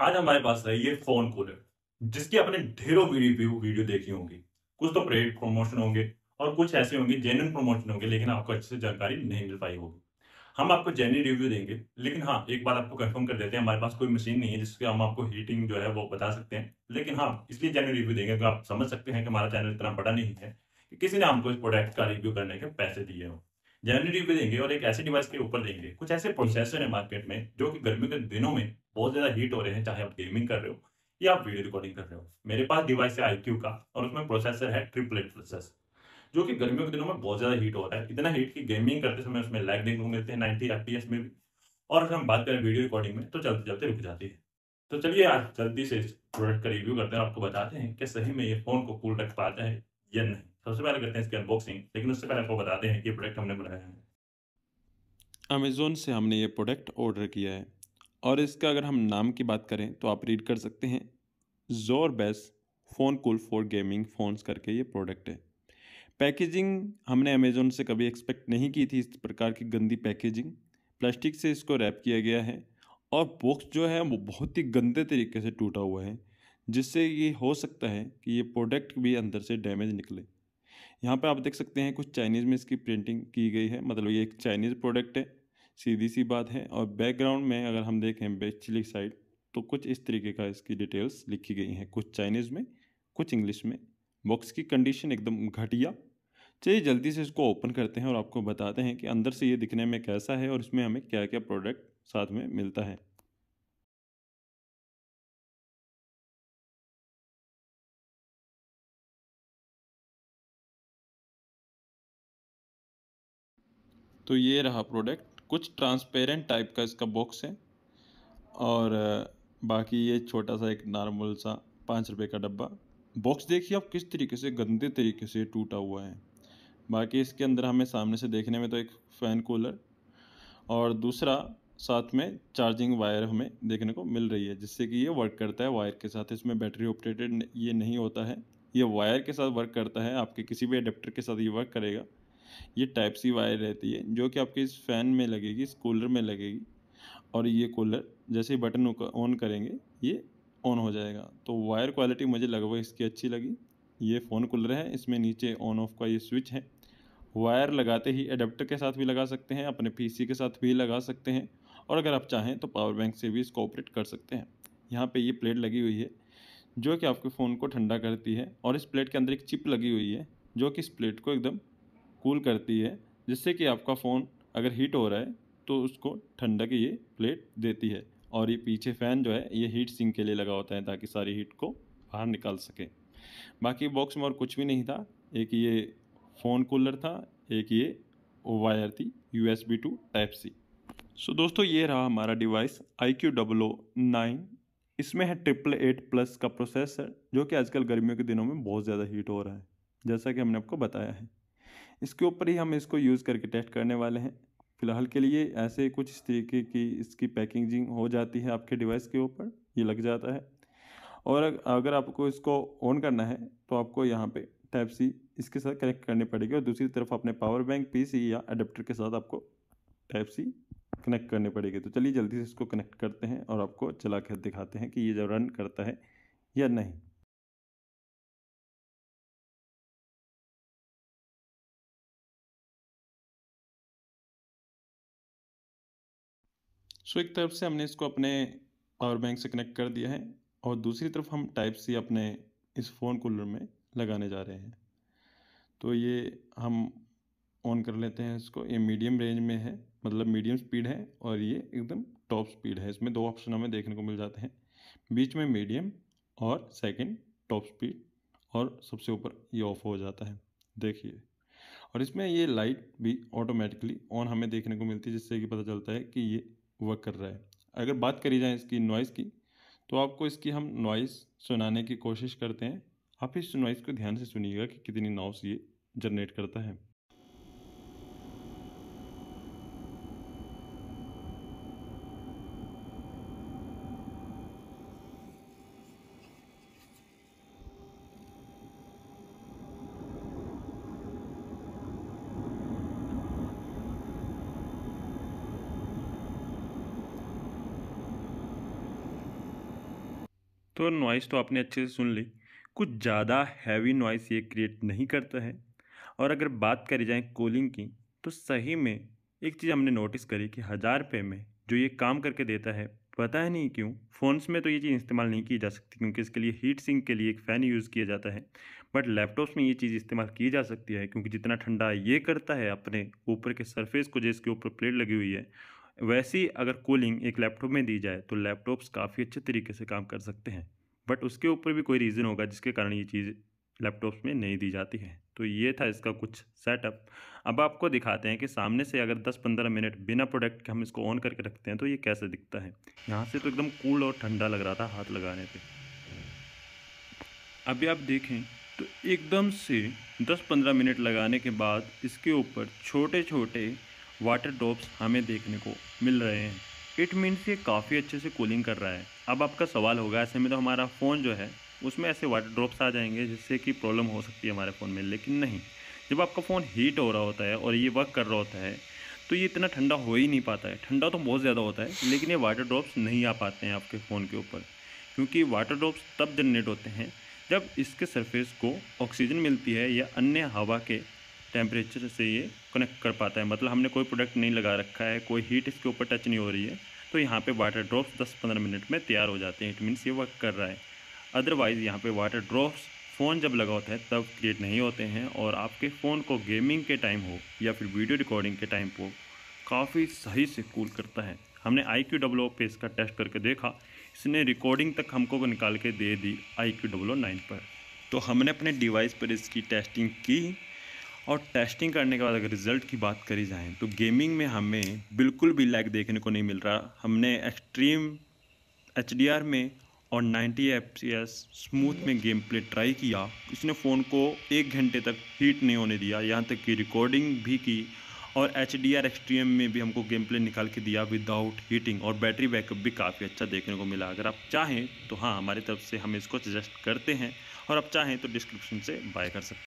आज हमारे पास है ये फोन कूलर जिसकी आपने ढेरों वीडियो, वीडियो देखी होंगी कुछ तो प्रेड प्रमोशन होंगे और कुछ ऐसे होंगे जेन्यन प्रमोशन होंगे लेकिन आपको अच्छे से जानकारी नहीं मिल पाई होगी हम आपको जेन्यन रिव्यू देंगे लेकिन हाँ एक बार आपको कंफर्म कर देते हैं हमारे पास कोई मशीन नहीं है जिसके हम आपको हीटिंग जो है वो बता सकते हैं लेकिन हाँ इसलिए जेन्यन रिव्यू देंगे आप समझ सकते हैं कि हमारा चैनल इतना बड़ा नहीं है कि किसी ने हमको इस प्रोडक्ट का रिव्यू करने के पैसे दिए हों जनरेटिव पे देंगे और एक ऐसे डिवाइस के ऊपर देंगे कुछ ऐसे प्रोसेसर है मार्केट में जो कि गर्मी के दिनों में बहुत ज़्यादा हीट हो रहे हैं चाहे आप गेमिंग कर रहे हो या आप वीडियो रिकॉर्डिंग कर रहे हो मेरे पास डिवाइस है आई का और उसमें प्रोसेसर है ट्रिपलेट प्रोसेसर जो कि गर्मियों के दिनों में बहुत ज़्यादा हीट हो रहा है इतना हीट की गेमिंग करते समय उसमें लैग देखने को मिलते हैं नाइन्टी एफ में भी और अगर हम बात करें वीडियो रिकॉर्डिंग में तो चलते चलते रुक जाती है तो चलिए आज जल्दी से इस प्रोडक्ट का रिव्यू करते हैं आपको बताते हैं कि सही में ये फ़ोन को कूल रख पाता है या नहीं सबसे पहले करते हैं इसकी अनबॉक्सिंग लेकिन उससे पहले आपको बताते हैं कि ये प्रोडक्ट हमने बनाया है अमेज़ोन से हमने ये प्रोडक्ट ऑर्डर किया है और इसका अगर हम नाम की बात करें तो आप रीड कर सकते हैं जोर बेस phone cool for gaming phones करके ये प्रोडक्ट है पैकेजिंग हमने अमेज़ोन से कभी एक्सपेक्ट नहीं की थी इस प्रकार की गंदी पैकेजिंग प्लास्टिक से इसको रैप किया गया है और बॉक्स जो है वो बहुत ही गंदे तरीके से टूटा हुआ है जिससे ये हो सकता है कि ये प्रोडक्ट भी अंदर से डैमेज निकले यहाँ पर आप देख सकते हैं कुछ चाइनीज़ में इसकी प्रिंटिंग की गई है मतलब ये एक चाइनीज़ प्रोडक्ट है सीधी सी बात है और बैकग्राउंड में अगर हम देखें बेचली साइड तो कुछ इस तरीके का इसकी डिटेल्स लिखी गई हैं कुछ चाइनीज़ में कुछ इंग्लिश में बॉक्स की कंडीशन एकदम घटिया चलिए जल्दी से इसको ओपन करते हैं और आपको बताते हैं कि अंदर से ये दिखने में कैसा है और इसमें हमें क्या क्या प्रोडक्ट साथ में मिलता है तो ये रहा प्रोडक्ट कुछ ट्रांसपेरेंट टाइप का इसका बॉक्स है और बाकी ये छोटा सा एक नॉर्मल सा पाँच रुपये का डब्बा बॉक्स देखिए आप किस तरीके से गंदे तरीके से टूटा हुआ है बाकी इसके अंदर हमें सामने से देखने में तो एक फ़ैन कूलर और दूसरा साथ में चार्जिंग वायर हमें देखने को मिल रही है जिससे कि ये वर्क करता है वायर के साथ इसमें बैटरी ऑपरेटेड ये नहीं होता है ये वायर के साथ वर्क करता है आपके किसी भी अडेप्टर के साथ ये वर्क करेगा ये टाइप सी वायर रहती है जो कि आपके इस फैन में लगेगी इस कूलर में लगेगी और ये कूलर जैसे ही बटन ऑन करेंगे ये ऑन हो जाएगा तो वायर क्वालिटी मुझे लगभग इसकी अच्छी लगी ये फ़ोन कूलर है इसमें नीचे ऑन ऑफ का ये स्विच है वायर लगाते ही एडेप्टर के साथ भी लगा सकते हैं अपने पीसी के साथ भी लगा सकते हैं और अगर आप चाहें तो पावर बैंक से भी इसको ऑपरेट कर सकते हैं यहाँ पे ये प्लेट लगी हुई है जो कि आपके फ़ोन को ठंडा करती है और इस प्लेट के अंदर एक चिप लगी हुई है जो कि इस प्लेट को एकदम कूल करती है जिससे कि आपका फ़ोन अगर हीट हो रहा है तो उसको ठंडक ये प्लेट देती है और ये पीछे फ़ैन जो है ये हीट सिंक के लिए लगा होता है ताकि सारी हीट को बाहर निकाल सके बाकी बॉक्स में और कुछ भी नहीं था एक ये फ़ोन कूलर था एक ये वायर थी U S B to type C so दोस्तों ये रहा हमारा डिवाइस आई क्यू डब्लो नाइन इसमें है ट्रिपल एट प्लस का प्रोसेसर जो कि आजकल गर्मियों के दिनों में बहुत ज़्यादा हीट हो रहा है जैसा कि हमने आपको बताया है इसके ऊपर ही हम इसको यूज़ करके टेस्ट करने वाले हैं फ़िलहाल के लिए ऐसे कुछ इस तरीके की इसकी पैकेजिंग हो जाती है आपके डिवाइस के ऊपर ये लग जाता है और अगर आपको इसको ऑन करना है तो आपको यहाँ पे टाइप सी इसके साथ कनेक्ट करनी पड़ेगी और दूसरी तरफ अपने पावर बैंक पीसी या अडेप्टर के साथ आपको टाइप सी कनेक्ट करनी पड़ेगी तो चलिए जल्दी से इसको कनेक्ट करते हैं और आपको चला कर दिखाते हैं कि ये जब रन करता है या नहीं सो एक तरफ से हमने इसको अपने पावर बैंक से कनेक्ट कर दिया है और दूसरी तरफ हम टाइप सी अपने इस फ़ोन कूलर में लगाने जा रहे हैं तो ये हम ऑन कर लेते हैं इसको ये मीडियम रेंज में है मतलब मीडियम स्पीड है और ये एकदम टॉप स्पीड है इसमें दो ऑप्शन हमें देखने को मिल जाते हैं बीच में मीडियम और सेकंड टॉप स्पीड और सबसे ऊपर ये ऑफ हो जाता है देखिए और इसमें ये लाइट भी ऑटोमेटिकली ऑन हमें देखने को मिलती है जिससे कि पता चलता है कि ये वर्क कर रहा है अगर बात करी जाए इसकी नॉइज़ की तो आपको इसकी हम नॉइज़ सुनाने की कोशिश करते हैं आप इस नॉइज़ को ध्यान से सुनिएगा कि कितनी नॉइस ये जनरेट करता है तो नॉइस तो आपने अच्छे से सुन ली कुछ ज़्यादा हैवी नॉइस ये क्रिएट नहीं करता है और अगर बात करी जाए कूलिंग की तो सही में एक चीज़ हमने नोटिस करी कि हज़ार रुपये में जो ये काम करके देता है पता है नहीं क्यों फ़ोन्स में तो ये चीज़ इस्तेमाल नहीं की जा सकती क्योंकि इसके लिए हीट सिंक के लिए एक फ़ैन यूज़ किया जाता है बट लैपटॉप्स में ये चीज़ इस्तेमाल की जा सकती है क्योंकि जितना ठंडा ये करता है अपने ऊपर के सरफेस को जिसके ऊपर प्लेट लगी हुई है वैसे ही अगर कूलिंग एक लैपटॉप में दी जाए तो लैपटॉप्स काफ़ी अच्छे तरीके से काम कर सकते हैं बट उसके ऊपर भी कोई रीज़न होगा जिसके कारण ये चीज़ लैपटॉप्स में नहीं दी जाती है तो ये था इसका कुछ सेटअप अब आपको दिखाते हैं कि सामने से अगर 10-15 मिनट बिना प्रोडक्ट के हम इसको ऑन करके रखते हैं तो ये कैसे दिखता है यहाँ से तो एकदम कूल और ठंडा लग रहा था हाथ लगाने पर अभी आप देखें तो एकदम से दस पंद्रह मिनट लगाने के बाद इसके ऊपर छोटे छोटे वाटर ड्रॉप्स हमें देखने को मिल रहे हैं इट मीन्स ये काफ़ी अच्छे से कूलिंग कर रहा है अब आपका सवाल होगा ऐसे में तो हमारा फ़ोन जो है उसमें ऐसे वाटर ड्रॉप्स आ जाएंगे जिससे कि प्रॉब्लम हो सकती है हमारे फ़ोन में लेकिन नहीं जब आपका फ़ोन हीट हो रहा होता है और ये वर्क कर रहा होता है तो ये इतना ठंडा हो ही नहीं पाता है ठंडा तो बहुत ज़्यादा होता है लेकिन ये वाटर ड्रॉप्स नहीं आ पाते हैं आपके फ़ोन के ऊपर क्योंकि वाटर ड्रॉप्स तब जनरेट होते हैं जब इसके सरफेस को ऑक्सीजन मिलती है या अन्य हवा के टेम्परेचर से ये कनेक्ट कर पाता है मतलब हमने कोई प्रोडक्ट नहीं लगा रखा है कोई हीट इसके ऊपर टच नहीं हो रही है तो यहाँ पे वाटर ड्रॉप्स 10-15 मिनट में तैयार हो जाते हैं इट मीन्स ये वर्क कर रहा है अदरवाइज़ यहाँ पे वाटर ड्रॉप्स फ़ोन जब लगा होता है तब क्रिएट नहीं होते हैं और आपके फ़ोन को गेमिंग के टाइम हो या फिर वीडियो रिकॉर्डिंग के टाइम हो काफ़ी सही से कूल करता है हमने आई क्यू डब्लो पे इसका टेस्ट करके देखा इसने रिकॉर्डिंग तक हमको निकाल के दे दी आई क्यू डब्लो नाइन पर तो हमने अपने डिवाइस पर इसकी टेस्टिंग की और टेस्टिंग करने के बाद अगर रिज़ल्ट की बात करी जाए तो गेमिंग में हमें बिल्कुल भी लैग देखने को नहीं मिल रहा हमने एक्सट्रीम एच में और 90 एफ स्मूथ में गेम प्ले ट्राई किया इसने फ़ोन को एक घंटे तक हीट नहीं होने दिया यहाँ तक कि रिकॉर्डिंग भी की और एच डी आर एक्सट्रीम में भी हमको गेम प्ले निकाल के दिया विदाउट हीटिंग और बैटरी बैकअप भी काफ़ी अच्छा देखने को मिला अगर आप चाहें तो हाँ हमारी तरफ से हम इसको सजेस्ट करते हैं और आप चाहें तो डिस्क्रिप्शन से बाय कर सकते हैं